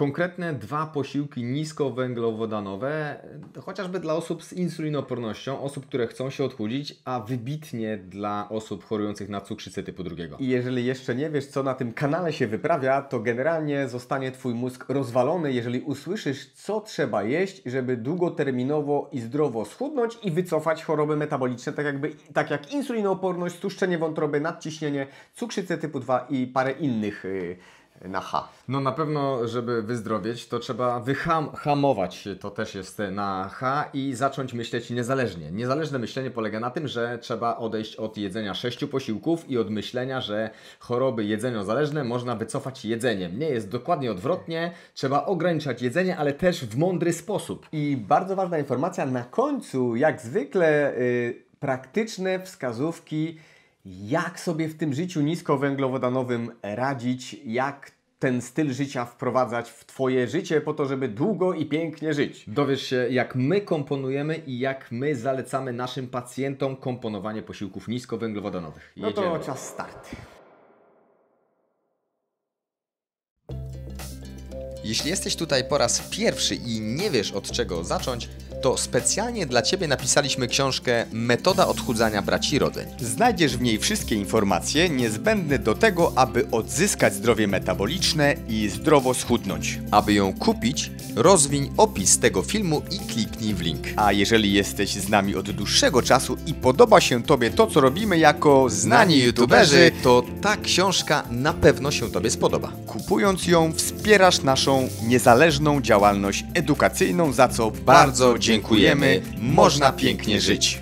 Konkretne dwa posiłki niskowęglowodanowe, chociażby dla osób z insulinopornością, osób, które chcą się odchudzić, a wybitnie dla osób chorujących na cukrzycę typu drugiego. I jeżeli jeszcze nie wiesz, co na tym kanale się wyprawia, to generalnie zostanie Twój mózg rozwalony, jeżeli usłyszysz, co trzeba jeść, żeby długoterminowo i zdrowo schudnąć i wycofać choroby metaboliczne, tak, jakby, tak jak insulinooporność, tłuszczenie wątroby, nadciśnienie, cukrzycę typu 2 i parę innych. Yy, na H. No na pewno, żeby wyzdrowieć, to trzeba wyhamować, wyham to też jest na H i zacząć myśleć niezależnie. Niezależne myślenie polega na tym, że trzeba odejść od jedzenia sześciu posiłków i od myślenia, że choroby jedzeniozależne można wycofać jedzeniem. Nie jest dokładnie odwrotnie, trzeba ograniczać jedzenie, ale też w mądry sposób. I bardzo ważna informacja na końcu, jak zwykle yy, praktyczne wskazówki jak sobie w tym życiu niskowęglowodanowym radzić, jak ten styl życia wprowadzać w Twoje życie po to, żeby długo i pięknie żyć. Dowiesz się, jak my komponujemy i jak my zalecamy naszym pacjentom komponowanie posiłków niskowęglowodanowych. Jedziemy. No to czas start. Jeśli jesteś tutaj po raz pierwszy i nie wiesz od czego zacząć, to specjalnie dla Ciebie napisaliśmy książkę Metoda odchudzania braci rodzeń. Znajdziesz w niej wszystkie informacje niezbędne do tego, aby odzyskać zdrowie metaboliczne i zdrowo schudnąć. Aby ją kupić, rozwiń opis tego filmu i kliknij w link. A jeżeli jesteś z nami od dłuższego czasu i podoba się Tobie to, co robimy jako znani youtuberzy, to ta książka na pewno się Tobie spodoba. Kupując ją wspierasz naszą niezależną działalność edukacyjną, za co bardzo dziękujemy. Można pięknie żyć.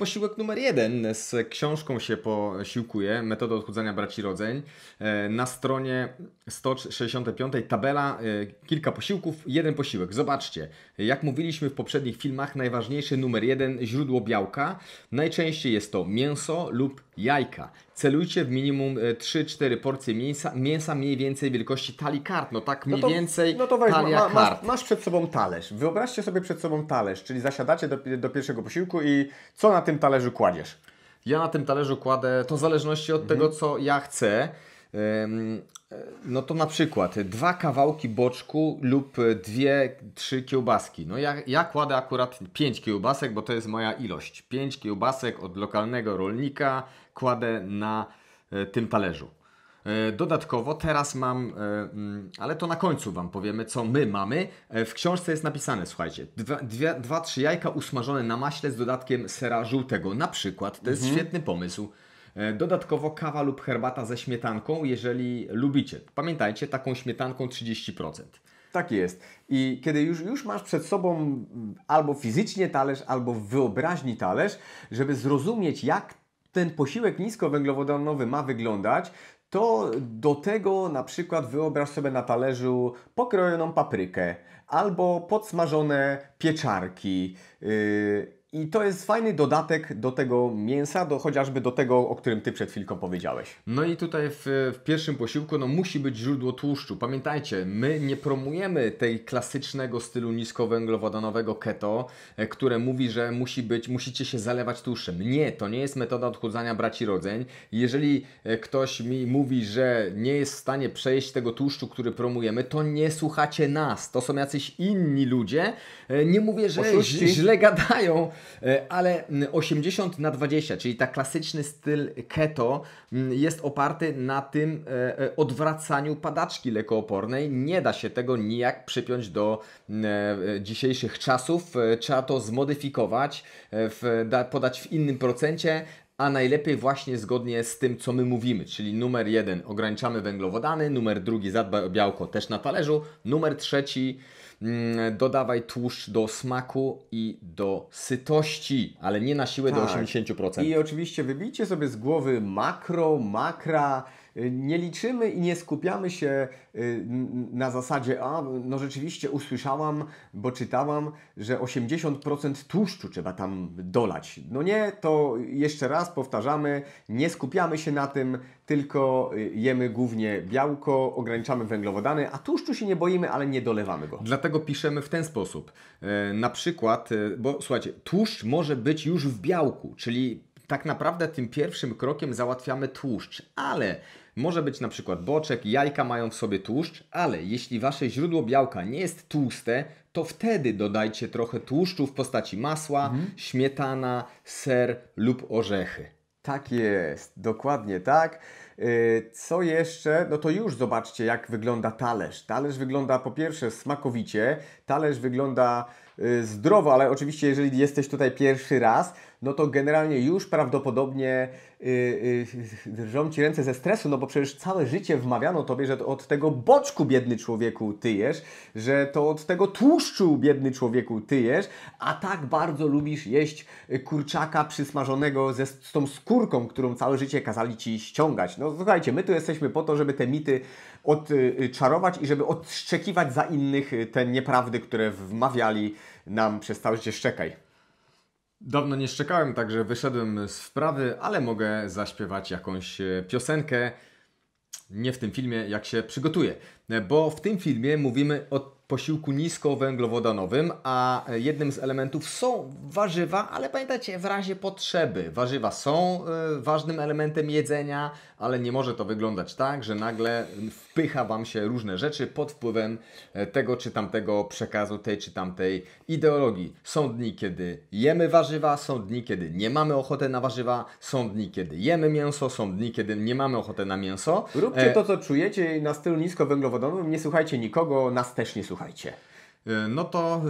posiłek numer jeden. Z książką się posiłkuję, metoda odchudzania braci rodzeń. E, na stronie 165 tabela, e, kilka posiłków, jeden posiłek. Zobaczcie, jak mówiliśmy w poprzednich filmach, najważniejszy numer jeden źródło białka. Najczęściej jest to mięso lub jajka celujcie w minimum 3-4 e, porcje mięsa, mięsa mniej więcej wielkości talii kart. No tak no mniej no to, więcej no to weź, talia ma, ma, kart. Masz, masz, przed sobą talerz. Wyobraźcie sobie przed sobą talerz, czyli zasiadacie do, do pierwszego posiłku i co na tym talerzu kładziesz? Ja na tym talerzu kładę, to w zależności od mhm. tego, co ja chcę. E, no to na przykład dwa kawałki boczku lub dwie, trzy kiełbaski. No ja, ja kładę akurat pięć kiełbasek, bo to jest moja ilość. Pięć kiełbasek od lokalnego rolnika, kładę na e, tym talerzu. E, dodatkowo teraz mam, e, mm, ale to na końcu Wam powiemy, co my mamy. W książce jest napisane, słuchajcie, dwa, dwie, dwa trzy jajka usmażone na maśle z dodatkiem sera żółtego. Na przykład, to jest mhm. świetny pomysł. Dodatkowo kawa lub herbata ze śmietanką, jeżeli lubicie. Pamiętajcie, taką śmietanką 30%. Tak jest. I kiedy już, już masz przed sobą albo fizycznie talerz, albo w wyobraźni talerz, żeby zrozumieć, jak ten posiłek niskowęglowodanowy ma wyglądać, to do tego na przykład wyobraź sobie na talerzu pokrojoną paprykę albo podsmażone pieczarki. Yy i to jest fajny dodatek do tego mięsa, do, chociażby do tego, o którym Ty przed chwilką powiedziałeś. No i tutaj w, w pierwszym posiłku no, musi być źródło tłuszczu. Pamiętajcie, my nie promujemy tej klasycznego stylu niskowęglowodanowego keto, e, które mówi, że musi być, musicie się zalewać tłuszczem. Nie, to nie jest metoda odchudzania braci rodzeń. Jeżeli e, ktoś mi mówi, że nie jest w stanie przejść tego tłuszczu, który promujemy, to nie słuchacie nas. To są jacyś inni ludzie. E, nie mówię, że źle gadają, E, ale 80 mm, na 20, czyli taki klasyczny styl keto mm, jest oparty na tym e, e, odwracaniu padaczki lekoopornej. Nie da się tego nijak przypiąć do mm, dzisiejszych czasów. Trzeba to zmodyfikować, podać w innym procencie, a najlepiej właśnie zgodnie z tym, co my mówimy, czyli numer jeden ograniczamy węglowodany, numer drugi zadba o białko też na talerzu, numer trzeci Mm, dodawaj tłuszcz do smaku i do sytości, ale nie na siłę tak. do 80%. I oczywiście wybijcie sobie z głowy makro, makra, nie liczymy i nie skupiamy się y, na zasadzie, a no rzeczywiście usłyszałam, bo czytałam, że 80% tłuszczu trzeba tam dolać. No nie, to jeszcze raz powtarzamy, nie skupiamy się na tym, tylko y, jemy głównie białko, ograniczamy węglowodany, a tłuszczu się nie boimy, ale nie dolewamy go. Dlatego piszemy w ten sposób. E, na przykład, e, bo słuchajcie, tłuszcz może być już w białku, czyli tak naprawdę tym pierwszym krokiem załatwiamy tłuszcz, ale może być na przykład boczek, jajka mają w sobie tłuszcz, ale jeśli wasze źródło białka nie jest tłuste, to wtedy dodajcie trochę tłuszczu w postaci masła, mhm. śmietana, ser lub orzechy. Tak jest, dokładnie tak. Y, co jeszcze? No to już zobaczcie, jak wygląda talerz. Talerz wygląda po pierwsze smakowicie, talerz wygląda y, zdrowo, ale oczywiście, jeżeli jesteś tutaj pierwszy raz, no to generalnie już prawdopodobnie yy, yy, drżą ci ręce ze stresu, no bo przecież całe życie wmawiano tobie, że to od tego boczku biedny człowieku tyjesz, że to od tego tłuszczu biedny człowieku tyjesz, a tak bardzo lubisz jeść y, kurczaka przysmażonego ze, z tą skórką, którą całe życie kazali ci ściągać. No słuchajcie, my tu jesteśmy po to, żeby te mity odczarować y, y, i żeby odszczekiwać za innych te nieprawdy, które wmawiali nam przez całe życie szczekaj. Dawno nie szczekałem, także wyszedłem z wprawy, ale mogę zaśpiewać jakąś e, piosenkę. Nie w tym filmie, jak się przygotuję, bo w tym filmie mówimy o posiłku niskowęglowodanowym, a jednym z elementów są warzywa, ale pamiętajcie, w razie potrzeby. Warzywa są e, ważnym elementem jedzenia, ale nie może to wyglądać tak, że nagle wpycha Wam się różne rzeczy pod wpływem e, tego czy tamtego przekazu, tej czy tamtej ideologii. Są dni, kiedy jemy warzywa, są dni, kiedy nie mamy ochoty na warzywa, są dni, kiedy jemy mięso, są dni, kiedy nie mamy ochoty na mięso. Róbcie e, to, co czujecie na stylu niskowęglowodowym nie słuchajcie nikogo, nas też nie słuchajcie. E, no to.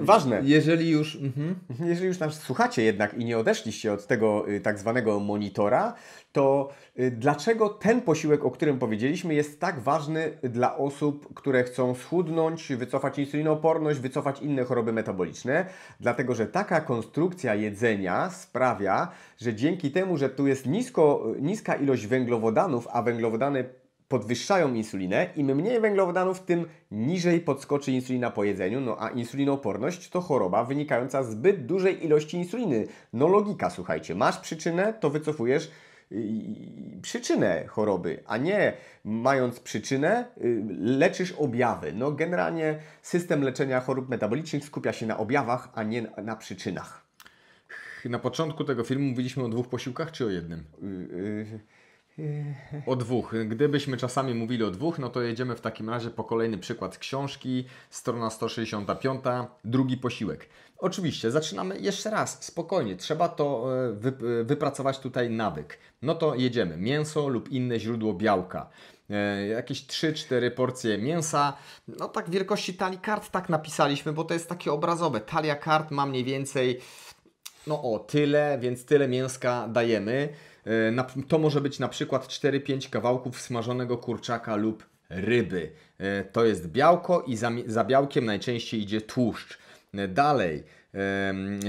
E, Ważne. Jeżeli już. Mhm. Jeżeli już nas słuchacie jednak i nie odeszliście od tego y, tak zwanego monitora, to y, dlaczego ten posiłek, o którym powiedzieliśmy, jest tak ważny dla osób, które chcą schudnąć, wycofać insulinooporność, wycofać inne choroby metaboliczne? Dlatego, że taka konstrukcja jedzenia sprawia, że dzięki temu, że tu jest nisko, niska ilość węglowodanów, a węglowodany podwyższają insulinę, im mniej węglowodanów, tym niżej podskoczy insulina po jedzeniu, no a insulinooporność to choroba wynikająca z zbyt dużej ilości insuliny. No logika, słuchajcie, masz przyczynę, to wycofujesz y, y, y, przyczynę choroby, a nie mając przyczynę leczysz objawy. No generalnie system leczenia chorób metabolicznych skupia się na objawach, a nie na przyczynach. Na początku tego filmu mówiliśmy o dwóch posiłkach czy o jednym? Y- y- o dwóch. Gdybyśmy czasami mówili o dwóch, no to jedziemy w takim razie po kolejny przykład książki, strona 165, drugi posiłek. Oczywiście, zaczynamy jeszcze raz, spokojnie, trzeba to e, e, wypracować tutaj nawyk. No to jedziemy, mięso lub inne źródło białka e, jakieś 3-4 porcje mięsa. No tak wielkości talii kart tak napisaliśmy, bo to jest takie obrazowe. Talia kart ma mniej więcej no o tyle, więc tyle mięska dajemy. E, to może być na przykład 4-5 kawałków smażonego kurczaka lub ryby. E, to jest białko i za, za białkiem najczęściej idzie tłuszcz. E, dalej,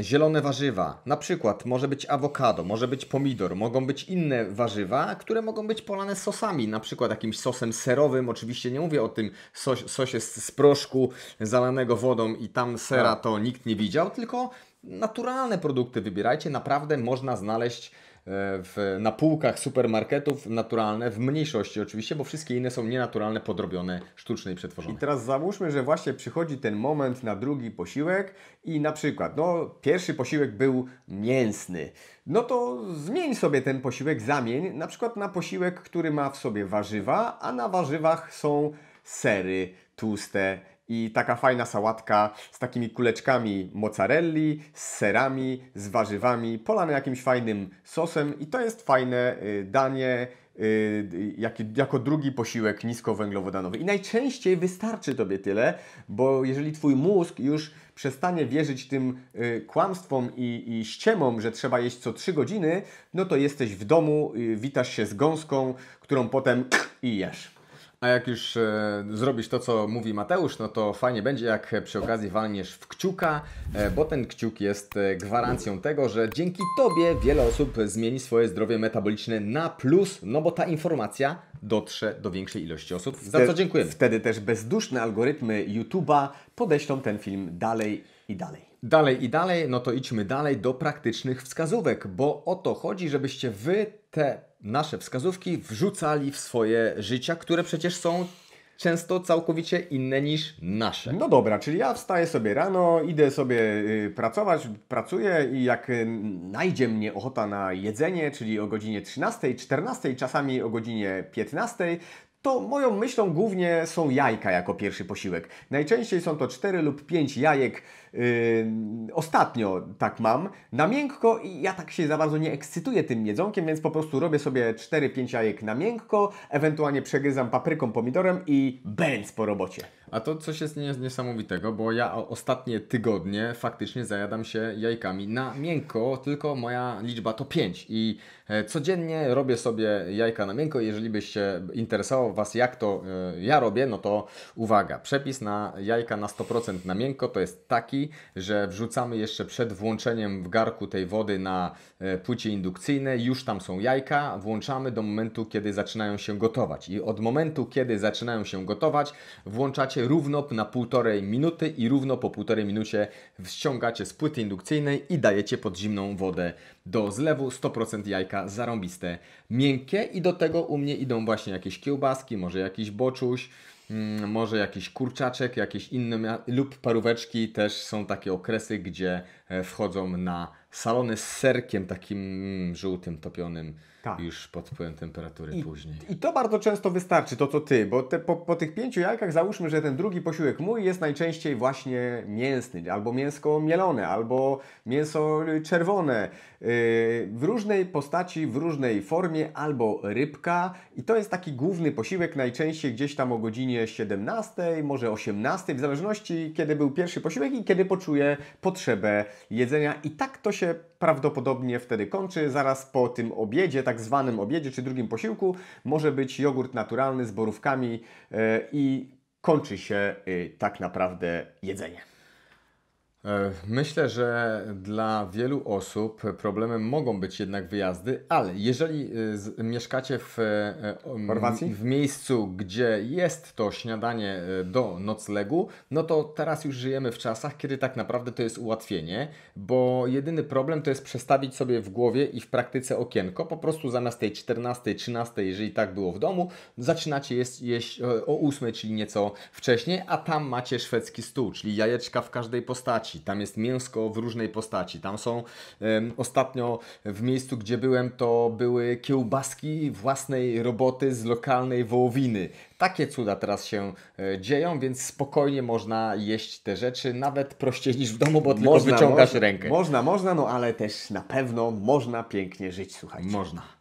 zielone warzywa, na przykład może być awokado, może być pomidor, mogą być inne warzywa, które mogą być polane sosami, na przykład jakimś sosem serowym, oczywiście nie mówię o tym sos, sosie z, proszku zalanego wodą i tam sera tak. to nikt nie widział, tylko naturalne produkty wybierajcie, naprawdę można znaleźć E, w, na półkach supermarketów naturalne, w mniejszości oczywiście, bo wszystkie inne są nienaturalne, podrobione, sztuczne i przetworzone. I teraz załóżmy, że właśnie przychodzi ten moment na drugi posiłek i na przykład, no pierwszy posiłek był mięsny, no to zmień sobie ten posiłek, zamień na przykład na posiłek, który ma w sobie warzywa, a na warzywach są sery tłuste, i taka fajna sałatka z takimi kuleczkami mozzarelli, z serami, z warzywami, polane jakimś fajnym sosem i to jest fajne y, danie y, y, jako drugi posiłek niskowęglowodanowy. I najczęściej wystarczy Tobie tyle, bo jeżeli Twój mózg już przestanie wierzyć tym kłamstwom i, i ściemom, że trzeba jeść co 3 godziny, no to jesteś w domu, witasz się z gąską, którą potem i jesz. A jak już e, zrobisz to, co mówi Mateusz, no to fajnie będzie, jak przy okazji walniesz w kciuka, e, bo ten kciuk jest e, gwarancją tego, że dzięki Tobie wiele osób zmieni swoje zdrowie metaboliczne na plus, no bo ta informacja dotrze do większej ilości osób, za co dziękujemy. Wtedy też bezduszne algorytmy YouTube'a podeślą ten film dalej i dalej. Dalej i dalej, no to idźmy dalej do praktycznych wskazówek, bo o to chodzi, żebyście Wy te nasze wskazówki wrzucali w swoje życia, które przecież są często całkowicie inne niż nasze. No dobra, czyli ja wstaję sobie rano, idę sobie y, pracować, pracuję i jak y, najdzie mnie ochota na jedzenie, czyli o godzinie 13, 14, czasami o godzinie 15, to moją myślą głównie są jajka jako pierwszy posiłek. Najczęściej są to 4 lub 5 jajek Yy, ostatnio tak mam, na miękko i ja tak się za bardzo nie ekscytuję tym jedzonkiem, więc po prostu robię sobie 4-5 jajek na miękko, ewentualnie przegryzam papryką, pomidorem i bęc po robocie. A to coś jest niesamowitego, bo ja ostatnie tygodnie faktycznie zajadam się jajkami na miękko, tylko moja liczba to 5 i e, codziennie robię sobie jajka na miękko. Jeżeli byście interesował Was, jak to e, ja robię, no to uwaga, przepis na jajka na 100% na miękko to jest taki, że wrzucamy jeszcze przed włączeniem w garku tej wody na e, płycie indukcyjnej, już tam są jajka, włączamy do momentu, kiedy zaczynają się gotować. I od momentu, kiedy zaczynają się gotować, włączacie równo na półtorej minuty i równo po półtorej minucie wciągacie z płyty indukcyjnej i dajecie pod zimną wodę do zlewu. 100% jajka zarąbiste, miękkie i do tego u mnie idą właśnie jakieś kiełbaski, może jakiś boczuś, Mm, może jakiś kurczaczek, jakieś inne lub paróweczki też są takie okresy, gdzie e, wchodzą na salony z serkiem takim mm, żółtym topionym tak. już pod wpływem temperatury I, później. I to bardzo często wystarczy, to co ty, bo te, po, po, tych pięciu jajkach załóżmy, że ten drugi posiłek mój jest najczęściej właśnie mięsny, albo mięsko mielone, albo mięso czerwone, yy, w różnej postaci, w różnej formie, albo rybka i to jest taki główny posiłek, najczęściej gdzieś tam o godzinie 17, może 18, w zależności kiedy był pierwszy posiłek i kiedy poczuję potrzebę jedzenia i tak to się prawdopodobnie wtedy kończy, zaraz po tym obiedzie, tak tak zwanym obiedzie czy drugim posiłku może być jogurt naturalny z borówkami e, i kończy się y, tak naprawdę jedzenie. E, myślę, że dla wielu osób problemem mogą być jednak wyjazdy, ale jeżeli e, mieszkacie w, e, w miejscu, gdzie jest to śniadanie do noclegu, no to teraz już żyjemy w czasach, kiedy tak naprawdę to jest ułatwienie, bo jedyny problem to jest przestawić sobie w głowie i w praktyce okienko. Po prostu zamiast tej 14, 13, jeżeli tak było w domu, zaczynacie jeść, jeść o 8, czyli nieco wcześniej, a tam macie szwedzki stół, czyli jajeczka w każdej postaci postaci, tam jest mięsko w różnej postaci, tam są um, ostatnio w miejscu, gdzie byłem, to były kiełbaski własnej roboty z lokalnej wołowiny. Takie cuda teraz się e, dzieją, więc spokojnie można jeść te rzeczy, nawet prościej niż w domu, bo tylko można, wyciągasz można, rękę. Można, można, no ale też na pewno można pięknie żyć, słuchajcie. Można.